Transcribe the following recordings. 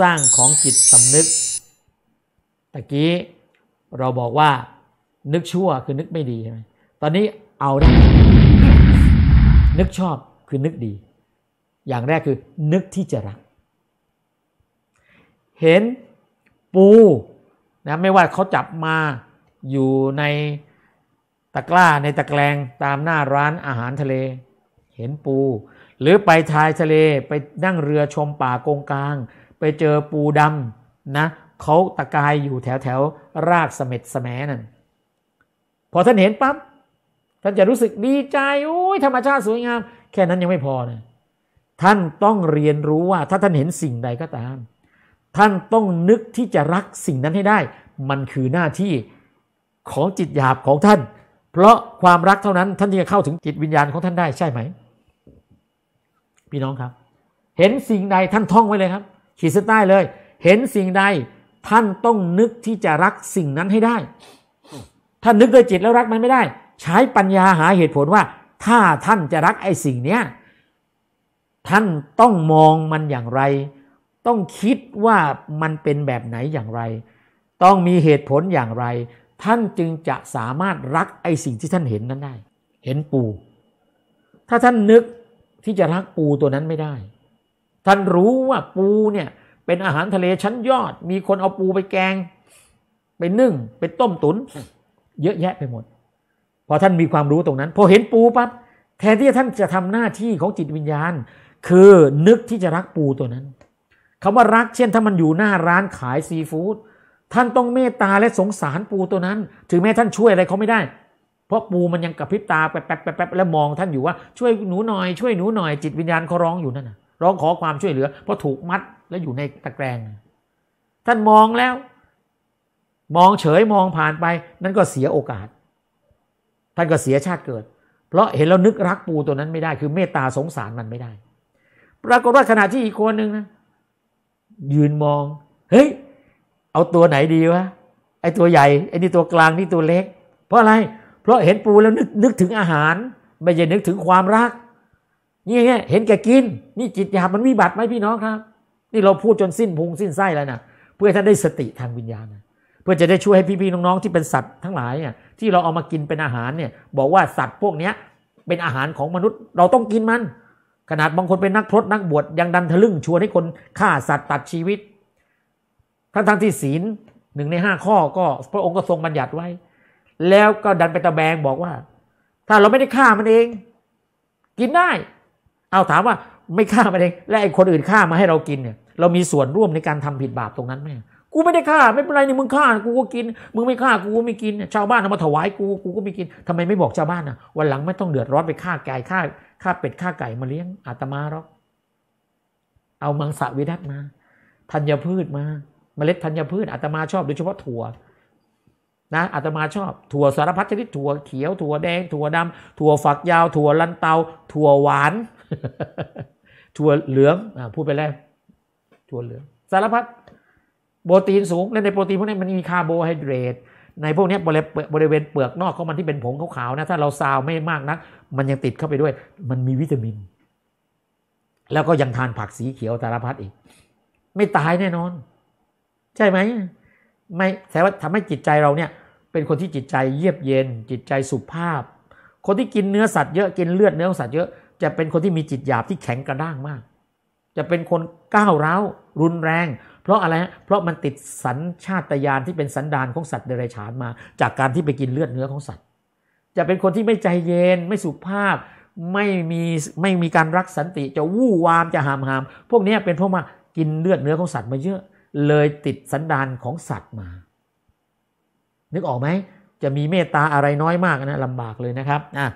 สร้างของจิตสำนึก ตะกี้เราบอกว่า นึกชั่วคือนึกไม่ดีใช่ไหมตอนนี้เอาได้นึกชอบคือนึกดี อย่างแรกคือนึกที่จะรัก เห็นปูนะไม่ว่าเขาจับมาอยู่ในตะกร้าในตะแกรงตามหน้าร้านอาหารทะเล เห็นปู หรือไปชายทะเลไปนั่งเรือชมป่ากงกลางไปเจอปูดำนะเขาตะกายอยู่แถวแถวรากสเม็ดสมนั่นพอท่านเห็นปั๊บท่านจะรู้สึกดีใจโอ้ยธรรมชาติสวยงามแค่นั้นยังไม่พอนะ ท่านต้องเรียนรู้ว่าถ้าท่านเห็นสิ่งใดก็ตาม ท่านต้องนึกที่จะรักสิ่งนั้นให้ได้ มันคือหน้าที่ของจิตหยาบของท่าน เพราะความรักเท่านั้น ท่านจะเข้าถึงจิตวิญญาณของท่านได้ใช่ไหม พี่น้องครับ เห็นสิ่งใดท่านท่องไว้เลยครับขีดเส้นใต้เลย เห็นสิ่งใด ท่านต้องนึกที่จะรักสิ่งนั้นให้ได้ ถ้านึกด้วยจิตแล้วรักมันไม่ได้ ใช้ปัญญาหาเหตุผลว่า ถ้าท่านจะรักไอ้สิ่งเนี้ยท่านต้องมองมันอย่างไร ต้องคิดว่ามันเป็นแบบไหนอย่างไร ต้องมีเหตุผลอย่างไร ท่านจึงจะสามารถรักไอ้สิ่งที่ท่านเห็นนั้นได้ เห็นปู ถ้าท่านนึกที่จะรักปูตัวนั้นไม่ได้ท่านรู้ว่าปูเนี่ย เป็นอาหารทะเลชั้นยอด มีคนเอาปูไปแกงไปนึ่งไปต้มตุน เยอะแยะไปหมด พอ ท่านมีความรู้ตรงนั้น พอเห็นปูปั๊บแทนที่ท่านจะทำหน้าที่ ของจิตวิญญาณ คือนึกที่จะรักปูตัวนั้น คำว่ารักเช่นถ้ามันอยู่หน้าร้านขายซีฟู้ดท่านต้องเมตตาและสงสารปูตัวนั้น ถึงแม้ท่านช่วยอะไรเขาไม่ได้ เพราะปูมันยังกระพริบตาแป๊บแป๊บแป๊บแล้วมองท่านอยู่ว่าช่วยหนูหน่อย ช่วยหนูหน่อยจิตวิญญาณเขาร้องอยู่นั่นนะร้องขอความช่วยเหลือ เพราะถูกมัดและอยู่ในตะแกรง ท่านมองแล้ว มองเฉยมองผ่านไป นั่นก็เสียโอกาส ท่านก็เสียชาติเกิด เพราะเห็นแล้วนึกรักปูตัวนั้นไม่ได้ คือเมตตาสงสารมันไม่ได้ปรากฏว่าขณะที่อีกคนหนึ่งนะยืนมอง เฮ้ยเอาตัวไหนดีวะไอตัวใหญ่ไอนี่ตัวกลางนี่ตัวเล็ก เพราะอะไร เพราะเห็นปูแล้วนึกนึกถึงอาหาร ไม่ใช่นึกถึงความรักนี่ไงเห็นแก่กินนี่จิตหยาบมันวิบัติไหมพี่น้องครับ นี่เราพูดจนสิ้นพุงสิ้นไส้แล้วนะเพื่อท่านได้สติทางวิญญาณเพื่อจะได้ช่วยให้พี่ ๆ น้อง ๆ ที่เป็นสัตว์ทั้งหลายเนี่ยที่เราเอามากินเป็นอาหารเนี่ยบอกว่าสัตว์พวกเนี้ย เป็นอาหารของมนุษย์ เราต้องกินมัน ขนาดบางคนเป็นนักพรตนักบวชยังดันทะลึ่งชวนให้คนฆ่าสัตว์ตัดชีวิต ทั้งทั้งที่ศีลหนึ่งในห้าข้อก็พระองค์ก็ทรงบัญญัติไว้ แล้วก็ดันไปตะแบงบอกว่า ถ้าเราไม่ได้ฆ่ามันเอง กินได้เอาถามว่าไม่ฆ่ามันเองและไอ้คนอื่น ฆ่ามาให้เรากินเนี่ยเรามีส่วนร่วมในการทำผิดบาปตรงนั้นไหมกูไม่ได้ฆ่าไม่เป็นไรนี่มึงฆ่า กู ก็กินมึงไม่ฆ่ากูก็ไม่กินชาวบ้านเอามาถวายกูกูก็ไม่กินทำไมไม่บอกชาวบ้านนะวันหลังไม่ต้องเดือดร้อนไปฆ่าไก่ฆ่าฆ่าเป็ดฆ่าไก่มาเลี้ยงอาตมาหรอกเอามังสวิรัตมาธัญพืชมา เมล็ดธัญพืชอาตมาชอบโดยเฉพาะถั่วนะอาตมาชอบ ถั่วสารพัดชนิดถั่วเขียว ถั่วแดงถั่วดำ ถั่วฝักยาวถั่วลันเตา ถั่วหวานถั่วเหลืองอพูดไปแล้วถั่วเหลืองสารพัดโปรตีนสูงและในโปรตีนพวกนี้ มันมีคาร์โบไฮเดรตในพวกนี้บริเวณเปลือกนอกของมันที่เป็นผงขาวๆนะถ้าเราซาวไม่มากนักมันยังติดเข้าไปด้วย มันมีวิตามิน แล้วก็ยังทานผักสีเขียวสารพัดอีก ไม่ตายแน่นอน ใช่ไหมไม่แต่ว่าทำให้จิตใจเราเนี่ยเป็นคนที่จิตใจเยียบเย็นจิตใจสุภาพ คนที่กินเนื้อสัตว์เยอะกินเลือดเนื้อสัตว์เยอะจะเป็นคนที่มีจิตหยาบที่แข็งกระด้างมาก จะเป็นคนก้าวร้าวรุนแรง เพราะอะไรฮะเพราะมันติดสัญชาตญาณที่เป็นสันดานของสัตว์เดรัจฉานมา จากการที่ไปกินเลือดเนื้อของสัตว์ จะเป็นคนที่ไม่ใจเย็นไม่สุภาพไม่มีไม่มีการรักสันติ จะวู่วามจะหามหามพวกนี้เป็นเพราะมากินเลือดเนื้อของสัตว์มาเยอะเลยติดสันดานของสัตว์มา นึกออกไหม จะมีเมตตาอะไรน้อยมากนะลำบากเลยนะครับ อ่ะ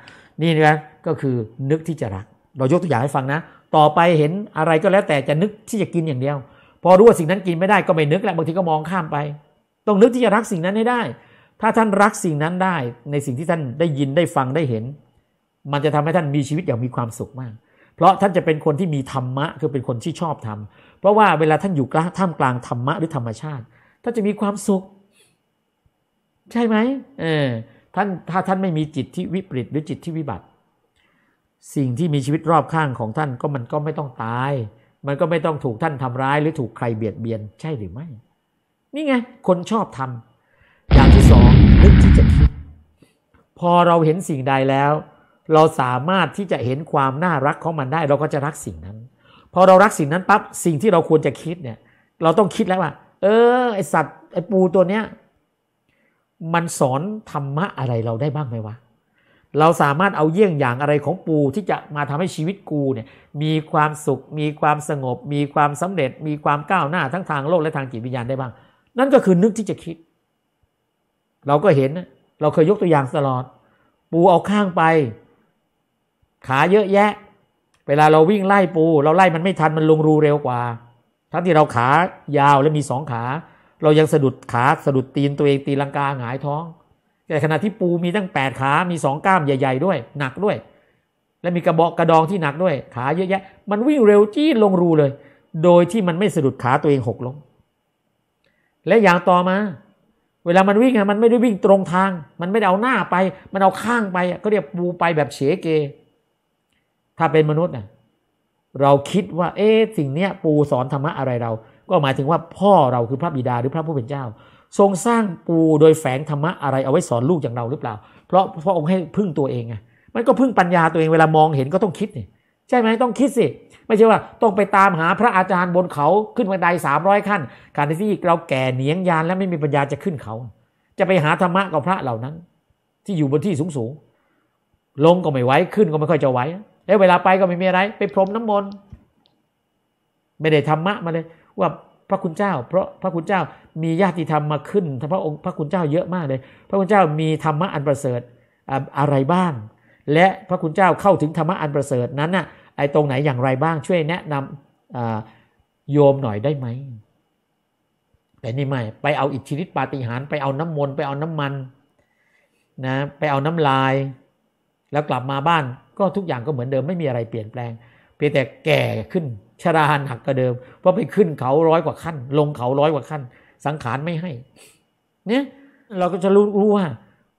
นี่นะก็คือนึกที่จะรัก เรายกตัวอย่างให้ฟังนะต่อไปเห็นอะไรก็แล้วแต่จะนึกที่จะกินอย่างเดียว พอรู้ว่าสิ่งนั้นกินไม่ได้ก็ไม่นึก แล้วบางทีก็มองข้ามไปต้องนึกที่จะรักสิ่งนั้นให้ได้ ถ้าท่านรักสิ่งนั้นได้ในสิ่งที่ท่านได้ยินได้ฟังได้เห็น มันจะทำให้ท่านมีชีวิตอย่างมีความสุขมาก เพราะท่านจะเป็นคนที่มีธรรมะ คือเป็นคนที่ชอบธรรมเพราะว่าเวลาท่านอยู่กลางท่ามกลางธรรมะหรือธรรมชาติท่านจะมีความสุข ใช่ไหมเออท่านถ้าท่านไม่มีจิตที่วิปริตหรือจิตที่วิบัติ สิ่งที่มีชีวิตรอบข้างของท่านก็มันก็ไม่ต้องตาย มันก็ไม่ต้องถูกท่านทำร้ายหรือถูกใครเบียดเบียนใช่หรือไม่ นี่ไงคนชอบทำอย่างที่สองนึกที่จะคิดพอเราเห็นสิ่งใดแล้ว เราสามารถที่จะเห็นความน่ารักของมันได้ เราก็จะรักสิ่งนั้น พอเรารักสิ่งนั้นปั๊บสิ่งที่เราควรจะคิดเนี่ยเราต้องคิดแล้วว่าเออไอสัตว์ไอปูตัวเนี้ยมันสอนธรรมะอะไรเราได้บ้างไหมวะ เราสามารถเอาเยี่ยงอย่างอะไรของปูที่จะมาทำให้ชีวิตกูเนี่ย มีความสุขมีความสงบ มีความสำเร็จมีความก้าวหน้าทั้งทางโลกและทางจิตวิญญาณได้บ้าง นั่นก็คือนึกที่จะคิด เราก็เห็นเราเคยยกตัวอย่างตลอดปูเอาข้างไป ขาเยอะแยะ เวลาเราวิ่งไล่ปู เราไล่มันไม่ทันมันลงรูเร็วกว่า ทั้งที่เราขายาวและมีสองขาเรายังสะดุดขา สะดุดตีนตัวเองตีลังกาหงายท้องแต่ขณะที่ปูมีตั้งแปดขา มีสองก้ามใหญ่ ๆ ด้วย หนักด้วย และมีกระบอกกระดองที่หนักด้วย ขาเยอะแยะมันวิ่งเร็วจี้ลงรูเลย โดยที่มันไม่สะดุดขาตัวเองหกล้มและอย่างต่อมา เวลามันวิ่งอะมันไม่ได้วิ่งตรงทาง มันไม่ได้เอาหน้าไป มันเอาข้างไปก็เรียกปูไปแบบเฉเก ถ้าเป็นมนุษย์เราคิดว่าเอ๊ะสิ่งเนี้ยปูสอนธรรมะอะไรเราก็หมายถึงว่าพ่อเราคือพระบิดาหรือพระผู้เป็นเจ้า ทรงสร้างปูโดยแฝงธรรมะอะไรเอาไว้สอนลูกอย่างเราหรือเปล่า เพราะพระองค์ให้พึ่งตัวเองไงมันก็พึ่งปัญญาตัวเองเวลามองเห็นก็ต้องคิดนี่ใช่ไหมต้องคิดสิ ไม่ใช่ว่า ต้องไปตามหาพระอาจารย์บนเขาขึ้นบันไดสามร้อยขั้น การที่เราแก่เหนียงยานและไม่มีปัญญาจะขึ้นเขา จะไปหาธรรมะกับพระเหล่านั้น ที่อยู่บนที่สูงสูงลงก็ไม่ไหวขึ้นก็ไม่ค่อยจะไหวแล้วเวลาไปก็ไม่มีอะไร ไปพรมน้ำมนต์ไม่ได้ธรรมะมาเลยว่าพระคุณเจ้า เพราะพระคุณเจ้ามีญาติธรรมมาขึ้นทพระองค์พระคุณเจ้าเยอะมากเลย พระคุณเจ้ามีธรรมะอันประเสริฐอะไรบ้าง และพระคุณเจ้าเข้าถึงธรรมะอันประเสริฐนั้นน่ะไอ้ตรงไหนอย่างไรบ้างช่วยแนะนำโยมหน่อยได้ไหมแต่นี่ไม่ไปเอาอิทธิฤทธิปาฏิหาริย์ไปเอาน้ำมนต์ไปเอาน้ำมันนะไปเอาน้ำลาย แล้วกลับมาบ้านก็ทุกอย่างก็เหมือนเดิมไม่มีอะไรเปลี่ยนแปลง เพียงแต่แก่ขึ้นชราหนักกว่าเดิมเพราะไปขึ้นเขาร้อยกว่าขั้น ลงเขาร้อยกว่าขั้น สังขารไม่ให้เนี่ยเราก็จะรู้รู้ว่า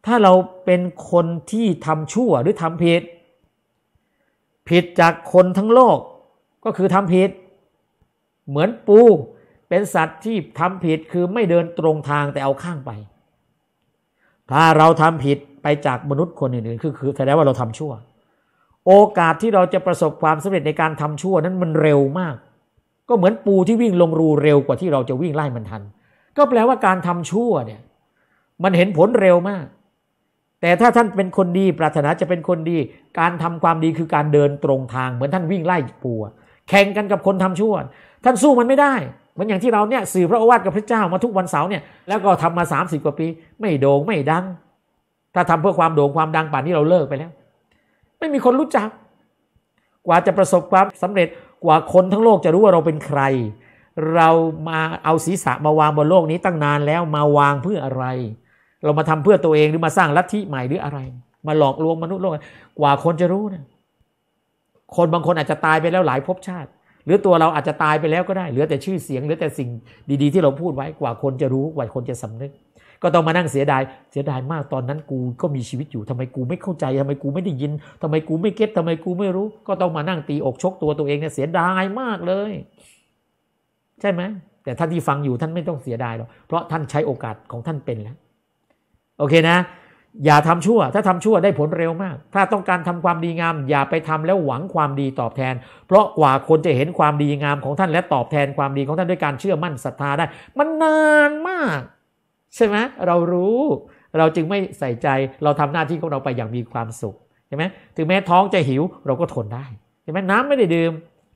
ถ้าเราเป็นคนที่ทำชั่วหรือทำผิดผิดจากคนทั้งโลกก็คือทำผิด เหมือนปูเป็นสัตว์ที่ทำผิดคือไม่เดินตรงทางแต่เอาข้างไป ถ้าเราทำผิดไปจากมนุษย์คนอื่นๆคือคือแสดงว่าเราทำชั่วโอกาสที่เราจะประสบความสำเร็จในการทำชั่วนั้นมันเร็วมาก ก็เหมือนปูที่วิ่งลงรูเร็วกว่าที่เราจะวิ่งไล่มันทัน ก็แปลว่าการทำชั่วเนี่ยมันเห็นผลเร็วมาก แต่ถ้าท่านเป็นคนดีปรารถนาจะเป็นคนดี การทำความดีคือการเดินตรงทางเหมือนท่านวิ่งไล่ปูแข่งกันกับคนทำชั่ว ท่านสู้มันไม่ได้เหมือนอย่างที่เราเนี่ย สื่อพระโอวาทกับพระเจ้ามาทุกวันเสาร์เนี่ยแล้วก็ทำมาิบกว่าปีไม่โด่งไม่ดังถ้าทำเพื่อความโด่งความดังป่านนี้เราเลิกไปแล้วไม่มีคนรู้จัก กว่าจะประสบความสำเร็จกว่าคนทั้งโลกจะรู้ว่าเราเป็นใคร เรามาเอาศีรษะมาวางบนโลกนี้ ตั้งนานแล้วมาวางเพื่ออะไร เรามาทำเพื่อตัวเองหรือมาสร้างลัทธิใหม่ หรืออะไรมาหลอกลวงมนุษย์โลกกว่าคนจะรู้นะคนบางคนอาจจะตายไปแล้วหลายภพชาติ หรือตัวเราอาจจะตายไปแล้วก็ได้เหลือแต่ชื่อเสียงเหลือแต่สิ่งดีๆที่เราพูดไว้กว่าคนจะรู้กว่าคนจะสำนึกก็ต้องมานั่งเสียดายเสียดายมากตอนนั้นกูก็มีชีวิตอยู่ทำไมกูไม่เข้าใจทำไมกูไม่ได้ยิน ทำไมกูไม่เก็ตทำไมกูไม่รู้ก็ต้องมานั่งตีอกชกตัวตัวเองเนี่ยเสียดายมากเลย ใช่ไหมแต่ท่านที่ฟังอยู่ท่านไม่ต้องเสียดายหรอกเพราะท่านใช้โอกาสของท่านเป็นแล้ว โอเคนะ อย่าทำชั่ว ถ้าทำชั่วได้ผลเร็วมาก ถ้าต้องการทำความดีงาม อย่าไปทำแล้วหวังความดีตอบแทน เพราะกว่าคนจะเห็นความดีงามของท่านและตอบแทนความดีของท่านด้วยการเชื่อมั่นศรัทธาได้ มันนานมากใช่ไหมเรารู้เราจึงไม่ใส่ใจเราทำหน้าที่ของเราไปอย่างมีความสุขใช่ไหมถึงแม้ท้องจะหิวเราก็ทนได้ใช่ไหมน้ำไม่ได้ดื่ม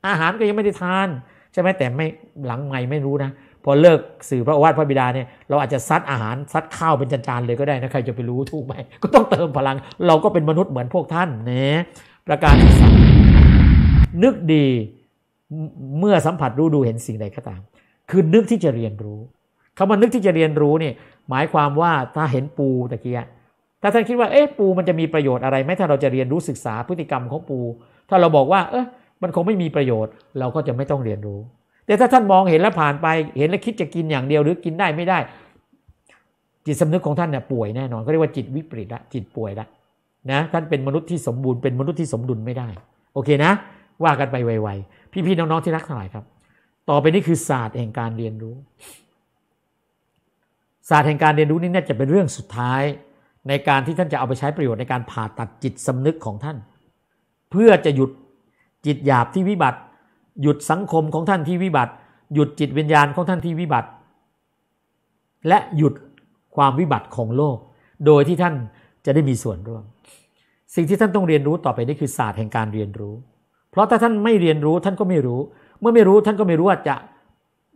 อาหารก็ยังไม่ได้ทานใช่ไหมแต่ไม่หลังไม่ไม่รู้นะ พอเลิกสื่อพระวาทพระบิดาเนี่ยเราอาจจะซัดอาหารซัดข้าวเป็นจานๆเลยก็ได้นะ ใครจะไปรู้ถูกไหมก็ต้องเติมพลังเราก็เป็นมนุษย์เหมือนพวกท่านนะประการที่สามนึกดีเมื่อสัมผัสรู้ดูเห็นสิ่งใดก็ตาม คือนึกที่จะเรียนรู้คาว่านึกที่จะเรียนรู้นี่ หมายความว่าถ้าเห็นปูตะเกียถ้าท่านคิดว่าเอ๊ะปูมันจะมีประโยชน์อะไรไหมถ้าเราจะเรียนรู้ศึกษาพฤติกรรมของปู ถ้าเราบอกว่า เอ๊ะมันคงไม่มีประโยชน์ เราก็จะไม่ต้องเรียนรู้ แต่ถ้าท่านมองเห็นแล้วผ่านไป เห็นแล้วคิดจะกินอย่างเดียวหรือกินได้ไม่ได้ จิตสำนึกของท่านเนี่ยป่วยแน่นอนเขาเรียกว่าจิตวิปริตละจิตป่วยละนะ ท่านเป็นมนุษย์ที่สมบูรณ์เป็นมนุษย์ที่สมดุลไม่ได้ โอเคนะว่ากันไปไวๆพี่ๆน้องๆที่รักทั้งหลายครับ ต่อไปนี้คือศาสตร์แห่งการเรียนรู้ศาสตร์แห่งการเรียนรู้นี้น่าจะเป็นเรื่องสุดท้ายในการที่ท่านจะเอาไปใช้ประโยชน์ในการผ่าตัดจิตสำนึกของท่าน เพื่อจะหยุดจิตหยาบที่วิบัติ หยุดสังคมของท่านที่วิบัติ หยุดจิตวิญญาณของท่านที่วิบัติ และหยุดความวิบัติของโลก โดยที่ท่านจะได้มีส่วนร่วม สิ่งที่ท่านต้องเรียนรู้ต่อไปนี้คือศาสตร์แห่งการเรียนรู้ เพราะถ้าท่านไม่เรียนรู้ท่านก็ไม่รู้ เมื่อไม่รู้ท่านก็ไม่รู้ว่าจะ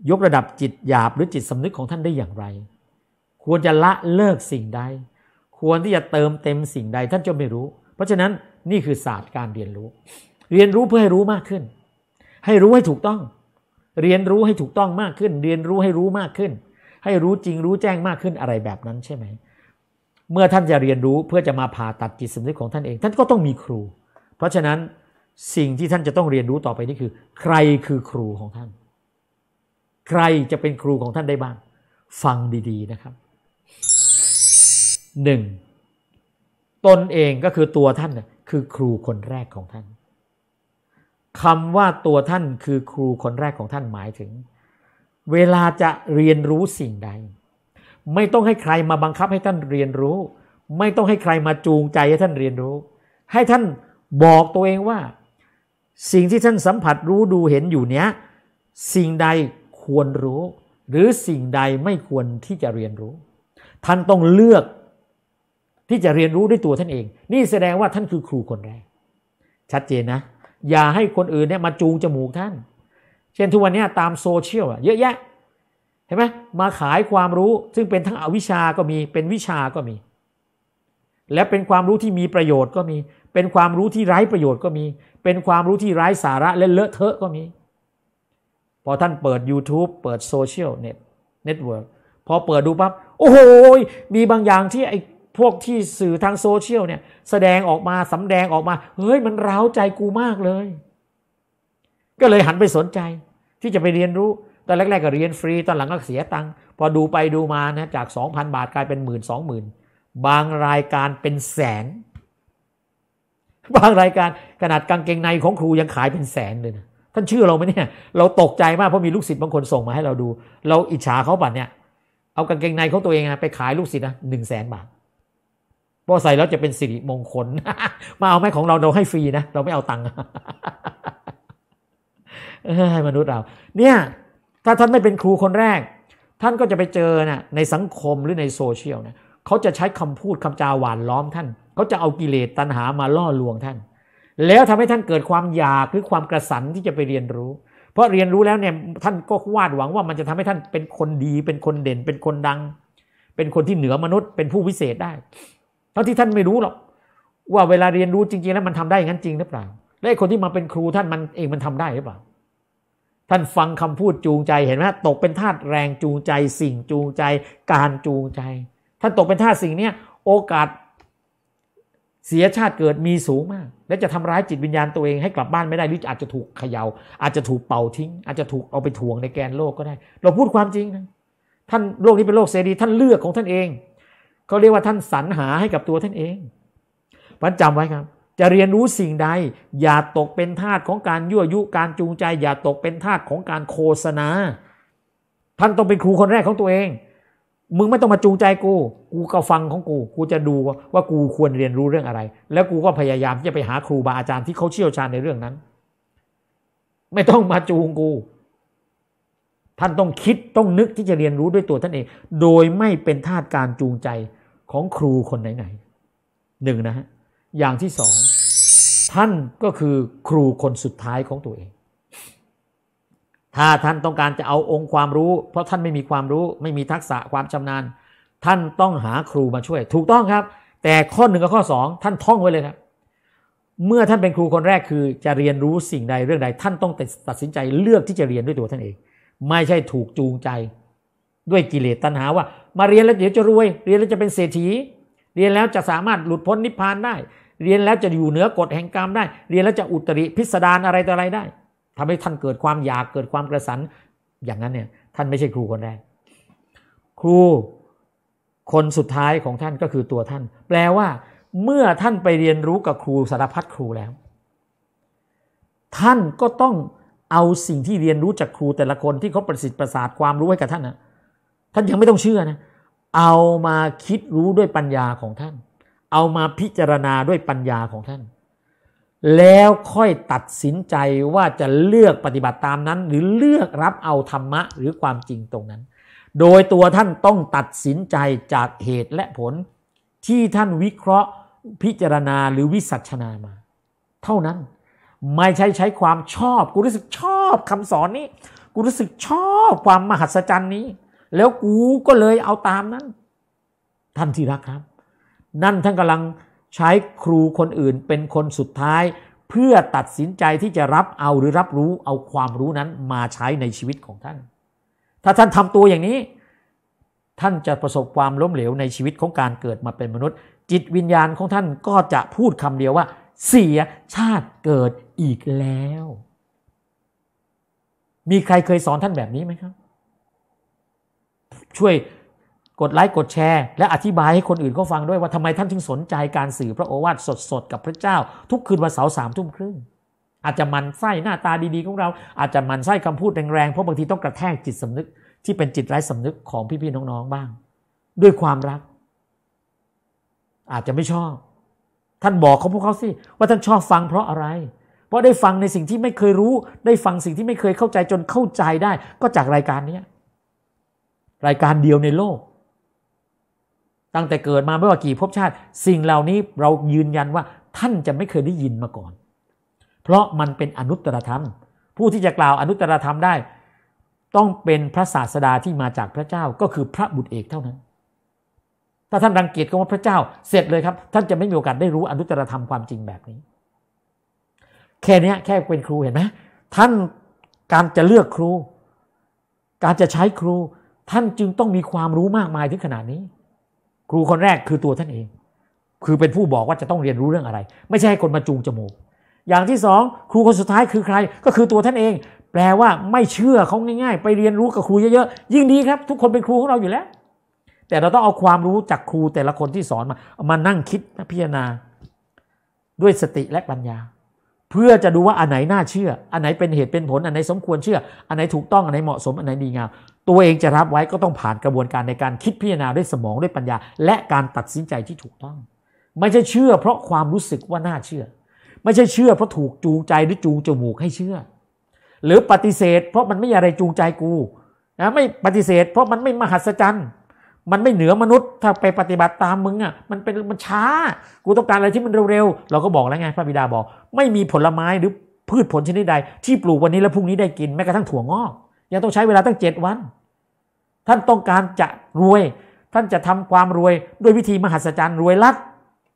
ยกระดับจิตหยาบหรือจิตสำนึกของท่านได้อย่างไรควรจะละเลิกสิ่งใดควรที่จะเติมเต็มสิ่งใดท่านจะไม่รู้ เพราะฉะนั้นนี่คือศาสตร์การเรียนรู้ เรียนรู้เพื่อให้รู้มากขึ้น ให้รู้ให้ถูกต้อง เรียนรู้ให้ถูกต้องมากขึ้น เรียนรู้ให้รู้มากขึ้น ให้รู้จริงรู้แจ้งมากขึ้นอะไรแบบนั้นใช่ไหม เมื่อท่านจะเรียนรู้เพื่อจะมาผ่าตัดจิตสำนึกของท่านเอง ท่านก็ต้องมีครู เพราะฉะนั้นสิ่งที่ท่านจะต้องเรียนรู้ต่อไปนี่คือ ใครคือครูของท่าน ใครจะเป็นครูของท่านได้บ้าง ฟังดี ๆ นะครับหนึ่งตนเองก็คือตัวท่านคือครูคนแรกของท่านคำว่าตัวท่านคือครูคนแรกของท่านหมายถึง เวลาจะเรียนรู้สิ่งใด ไม่ต้องให้ใครมาบังคับให้ท่านเรียนรู้ ไม่ต้องให้ใครมาจูงใจให้ท่านเรียนรู้ ให้ท่านบอกตัวเองว่า สิ่งที่ท่านสัมผัสรู้ดูเห็นอยู่เนี้ยสิ่งใดควรรู้ หรือสิ่งใดไม่ควรที่จะเรียนรู้ท่านต้องเลือก ที่จะเรียนรู้ด้วยตัวท่านเอง นี่แสดงว่าท่านคือครูคนแรกชัดเจนนะอย่าให้คนอื่นเนี่ยมาจูงจมูกท่าน เช่นทุกวันนี้ตามโซเชียลเยอะแยะ เห็นไหมมาขายความรู้ซึ่งเป็นทั้งอวิชาก็มี เป็นวิชาก็มี และเป็นความรู้ที่มีประโยชน์ก็มี เป็นความรู้ที่ไร้ประโยชน์ก็มี เป็นความรู้ที่ไร้สาระและเลอะเทอะก็มี พอท่านเปิด YouTube เปิดโซเชียลเน็ตเน็ตเวิร์กพอเปิดดูปั๊บ โอ้โหมีบางอย่างที่ไอ้พวกที่สื่อทางโซเชียลเนี่ย แสดงออกมาสำแดงออกมาเฮ้ยมันร้าวใจกูมากเลย ก็เลยหันไปสนใจที่จะไปเรียนรู้ตอนแรกๆก็เรียนฟรีตอนหลังก็เสียตังค์พอดูไปดูมานะจาก 2,000 บาทกลายเป็นหมื่นสองหมื่นบางรายการเป็นแสนบางรายการขนาดกางเกงในของครูยังขายเป็นแสนเลยนะท่านเชื่อเราไหมเนี่ย เราตกใจมากเพราะมีลูกศิษย์บางคนส่งมาให้เราดู เราอิจฉาเขาป่ะเนี่ยเอากางเกงในของตัวเองนะไปขายลูกศิษย์นะหนึ่งแสนบาทพอใส่แล้วจะเป็นสิริมงคลมาเอาแม่ของเราเราให้ฟรีนะเราไม่เอาตังค์ให้มนุษย์เรา เนี่ย ถ้าท่านไม่เป็นครูคนแรก ท่านก็จะไปเจอนะในสังคมหรือในโซเชียลเนี่ยเขาจะใช้คำพูดคำจาหวานล้อมท่าน เขาจะเอากิเลสตัณหามาล่อลวงท่าน แล้วทำให้ท่านเกิดความอยากหรือความกระสันที่จะไปเรียนรู้ราะเรียนรู้แล้วเนี่ยท่านก็วาดหวังว่ามันจะทำให้ท่านเป็นคนดี เป็นคนเด่น เป็นคนดัง เป็นคนที่เหนือมนุษย์เป็นผู้วิเศษได้ เท่าที่ท่านไม่รู้หรอกว่าเวลาเรียนรู้จริงๆแล้วมันทำได้อย่างนั้นจริงหรือเปล่าและคนที่มาเป็นครูท่านมันเองมันทำได้หรือเปล่าท่านฟังคำพูดจูงใจเห็นไหมตกเป็นธาตุแรงจูงใจ สิ่งจูงใจ การจูงใจท่านตกเป็นธาตุสิ่งเนี้ย โอกาสเสียชาติเกิดมีสูงมากและจะทำร้ายจิตวิญญาณตัวเองให้กลับบ้านไม่ได้หรืออาจจะถูกเขยา่าอาจจะถูกเป่าทิ้ง อาจจะถูกเอาไปถ่วงในแกนโลกก็ได้ เราพูดความจริงนะท่านโลกนี้เป็นโลกเสรีท่านเลือกของท่านเองเขาเรียกว่าท่านสรรหาให้กับตัวท่านเองพันจำไว้ครับ จะเรียนรู้สิ่งใด อย่าตกเป็นทาสของการยั่วยุการจูงใจ อย่าตกเป็นทาสของการโฆษณาท่านต้องเป็นครูคนแรกของตัวเองมึงไม่ต้องมาจูงใจกู กูก็ฟังของกู กูจะดูว่ากูควรเรียนรู้เรื่องอะไร แล้วกูก็พยายามที่จะไปหาครูบาอาจารย์ที่เขาเชี่ยวชาญในเรื่องนั้น ไม่ต้องมาจูงกู ท่านต้องคิดต้องนึกที่จะเรียนรู้ด้วยตัวท่านเอง โดยไม่เป็นทาสการจูงใจของครูคนไหนๆหนึ่งนะฮะ อย่างที่สองท่านก็คือครูคนสุดท้ายของตัวเองถ้าท่านต้องการจะเอาองค์ความรู้ เพราะท่านไม่มีความรู้ไม่มีทักษะความชำนาญ ท่านต้องหาครูมาช่วย ถูกต้องครับ แต่ข้อหนึ่งกับข้อ 2 ท่านท่องไว้เลยครับเมื่อท่านเป็นครูคนแรกคือจะเรียนรู้สิ่งใดเรื่องใดท่านต้องตัดสินใจเลือกที่จะเรียนด้วยตัวท่านเอง ไม่ใช่ถูกจูงใจ ด้วยกิเลสตัณหาว่า มาเรียนแล้วเดี๋ยวจะรวยเรียนแล้วจะเป็นเศรษฐีเรียนแล้วจะสามารถหลุดพ้นนิพพานได้ เรียนแล้วจะอยู่เหนือกฎแห่งกรรมได้ เรียนแล้วจะอุตริพิสดารอะไรต่ออะไรได้ทำให้ท่านเกิดความอยากเกิดความกระสันอย่างนั้นเนี่ย ท่านไม่ใช่ครูคนแรกครู คนสุดท้ายของท่านก็คือตัวท่าน แปลว่า เมื่อท่านไปเรียนรู้กับครูสารพัดครูแล้ว ท่านก็ต้องเอาสิ่งที่เรียนรู้จากครูแต่ละคนที่เขาประสิทธิ์ประสาทความรู้ให้กับท่านนะท่านยังไม่ต้องเชื่อนะเอามาคิดรู้ด้วยปัญญาของท่าน เอามาพิจารณาด้วยปัญญาของท่านแล้วค่อยตัดสินใจว่าจะเลือกปฏิบัติตามนั้น หรือเลือกรับเอาธรรมะหรือความจริงตรงนั้น โดยตัวท่านต้องตัดสินใจจากเหตุและผลที่ท่านวิเคราะห์พิจารณาหรือวิสัชนามา เท่านั้นไม่ใช่ใช้ความชอบกูรู้สึกชอบคำสอนนี้ กูรู้สึกชอบความมหัศจรรย์นี้ แล้วกูก็เลยเอาตามนั้น ท่านที่รักครับ นั่นท่านกำลังใช้ครูคนอื่นเป็นคนสุดท้าย เพื่อตัดสินใจที่จะรับเอาหรือรับรู้ เอาความรู้นั้นมาใช้ในชีวิตของท่าน ถ้าท่านทำตัวอย่างนี้ ท่านจะประสบความล้มเหลวในชีวิตของการเกิดมาเป็นมนุษย์ จิตวิญญาณของท่านก็จะพูดคำเดียวว่า เสียชาติเกิดอีกแล้ว มีใครเคยสอนท่านแบบนี้ไหมครับ ช่วยกดไลค์กดแชร์และอธิบายให้คนอื่นเขาฟังด้วยว่าทำไมท่านถึงสนใจการสื่อพระโอวาทสดๆ กับพระเจ้า ทุกคืนวันเสาร์สามทุ่มครึ่ง อาจจะมันไส้หน้าตาดีๆ ของเรา อาจจะมันไส้คำพูดแรงๆ เพราะบางทีต้องกระแทกจิตสำนึกที่เป็นจิตไร้สำนึกของพี่ๆน้องๆ บ้าง ด้วยความรัก อาจจะไม่ชอบ ท่านบอกเขาพวกเขาสิว่าท่านชอบฟังเพราะอะไร เพราะได้ฟังในสิ่งที่ไม่เคยรู้ ได้ฟังสิ่งที่ไม่เคยเข้าใจจนเข้าใจได้ ก็จากรายการนี้รายการเดียวในโลกั้งแต่เกิดมาไม่ว่ากี่ภพชาติ สิ่งเหล่านี้เรายืนยันว่าท่านจะไม่เคยได้ยินมาก่อน เพราะมันเป็นอนุตตรธรรม ผู้ที่จะกล่าวอนุตตรธรรมได้ ต้องเป็นพระศาสดาที่มาจากพระเจ้าก็คือพระบุตรเอกเท่านั้น ถ้าท่านรังเกียจก็ว่าพระเจ้าเสร็จเลยครับ ท่านจะไม่มีโอกาสได้รู้อนุตตรธรรมความจริงแบบนี้ แค่นี้แค่เป็นครูเห็นไหมท่านการจะเลือกครู การจะใช้ครูท่านจึงต้องมีความรู้มากมายถึงขนาดนี้ครูคนแรกคือตัวท่านเอง คือเป็นผู้บอกว่าจะต้องเรียนรู้เรื่องอะไร ไม่ใช่ให้คนมาจูงจมูก อย่างที่สองครูคนสุดท้ายคือใคร ก็คือตัวท่านเอง แปลว่าไม่เชื่อเขาง่ายๆ ไปเรียนรู้กับครูเยอะๆยิ่งดีครับ ทุกคนเป็นครูของเราอยู่แล้ว แต่เราต้องเอาความรู้จากครูแต่ละคนที่สอนมามานั่งคิดพิจารณา ด้วยสติและปัญญา เพื่อจะดูว่าอันไหนน่าเชื่อ อันไหนเป็นเหตุเป็นผลอันไหนสมควรเชื่อ อันไหนถูกต้องอันไหนเหมาะสม อันไหนดีงามตัวเองจะรับไว้ก็ต้องผ่านกระบวนการในการคิดพิจารณาด้วยสมองด้วยปัญญา และการตัดสินใจที่ถูกต้อง ไม่ใช่เชื่อเพราะความรู้สึกว่าน่าเชื่อ ไม่ใช่เชื่อเพราะถูกจูงใจหรือจูงจมูกให้เชื่อ หรือปฏิเสธเพราะมันไม่อะไรจูงใจกูนะไม่ปฏิเสธ เพราะมันไม่มหัศจรรย์ มันไม่เหนือมนุษย์ถ้าไปปฏิบัติตามมึงอ่ะมันเป็นมันช้ากูต้องการอะไรที่มันเร็วๆเราก็บอกแล้วไงพระบิดาบอก ไม่มีผลไม้หรือพืชผลชนิดใดที่ปลูกวันนี้แล้วพรุ่งนี้ได้กินแม้กระทั่งถั่วงอกยังต้องใช้เวลาตั้งเจ็ดวัน ท่านต้องการจะรวย ท่านจะทำความรวยด้วยวิธีมหัศจรรย์รวยลัก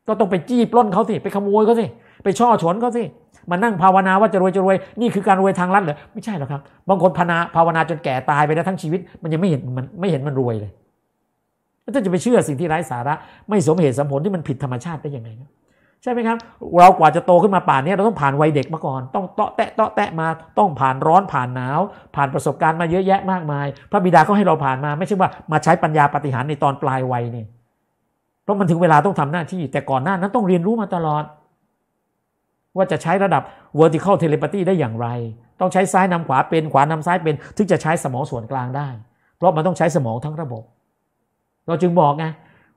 ก็ต้องไปจี้ปล้นเขาสิไปขโมยเขาสิไปช่อฉนเขาสิมานั่งภาวนาว่าจะรวย จะรวยนี่คือการรวยทางลัดเหรอไม่ใช่หรอกครับบางคนภาวนาภาวนาจนแก่ตายไปแล้วทั้งชีวิตมันยังไม่เห็นมันไม่เห็นมันรวยเลยแล้วจะไปเชื่อสิ่งที่ไร้สาระ ไม่สมเหตุสมผลที่มันผิดธรรมชาติได้ยังไงนะใช่ไหมครับเรากว่าจะโตขึ้นมาป่านนี้เราต้องผ่านวัยเด็กมาก่อนต้องเตาะแตะเตาะแตะมาต้องผ่านร้อนผ่านหนาว ผ่านประสบการณ์มา เยอะแยะมากมายพระบิดาก็ให้เราผ่านมาไม่ใช่ว่ามาใช้ปัญญาปฏิหารในตอนปลายวัยนี่เพราะ มันถึงเวลาต้องทำหน้าที่ แต่ก่อนหน้านั้น ต้องเรียนรู้มาตลอดว่าจะใช้ระดับ vertical telepathy ได้อย่างไร ต้องใช้ซ้ายนำขวาเป็นขวานำซ้ายเป็นถึงจะใช้สมองส่วนกลางได้ เพราะมันต้องใช้สมองทั้งระบบ เราจึงบอกไง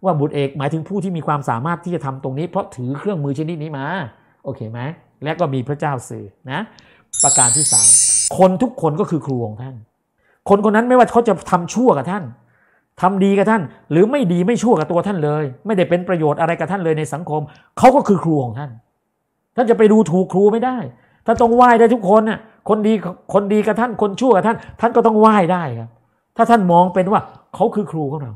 ว่าบุตรเอกหมายถึงผู้ที่มีความสามารถที่จะทำตรงนี้เพราะถือเครื่องมือชนิดนี้มา โอเคไหม และก็มีพระเจ้าสื่อนะ ประการที่สาม คนทุกคนก็คือครูของท่าน คนคนนั้นไม่ว่าเขาจะทำชั่วกับท่าน ทำดีกับท่าน หรือไม่ดีไม่ชั่วกับตัวท่านเลย ไม่ได้เป็นประโยชน์อะไรกับท่านเลยในสังคม เขาก็คือครูของท่านท่านจะไปดูถูกครูไม่ได้ท่านต้องไหว้ได้ทุกคนน่ะคนดีคนดีกับท่าน คนชั่วกับท่านท่านก็ต้องไหว้ได้ครับถ้าท่านมองเป็นว่าเขาคือครูของเรา